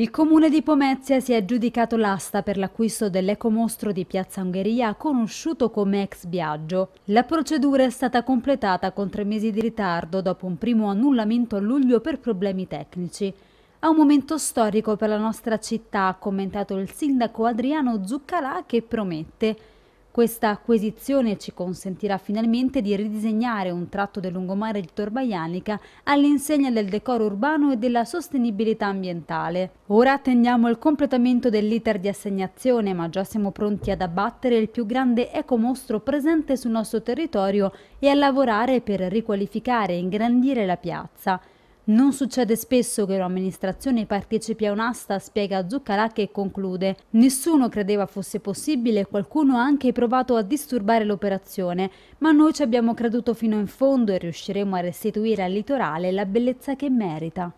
Il comune di Pomezia si è aggiudicato l'asta per l'acquisto dell'ecomostro di Piazza Ungheria, conosciuto come Ex Viaggio. La procedura è stata completata con tre mesi di ritardo dopo un primo annullamento a luglio per problemi tecnici. È un momento storico per la nostra città, ha commentato il sindaco Adriano Zuccalà che promette questa acquisizione ci consentirà finalmente di ridisegnare un tratto del lungomare di Torbaianica all'insegna del decoro urbano e della sostenibilità ambientale. Ora attendiamo il completamento dell'iter di assegnazione, ma già siamo pronti ad abbattere il più grande ecomostro presente sul nostro territorio e a lavorare per riqualificare e ingrandire la piazza. Non succede spesso che un'amministrazione partecipi a un'asta, spiega Zuccarà che conclude. Nessuno credeva fosse possibile qualcuno ha anche provato a disturbare l'operazione, ma noi ci abbiamo creduto fino in fondo e riusciremo a restituire al litorale la bellezza che merita.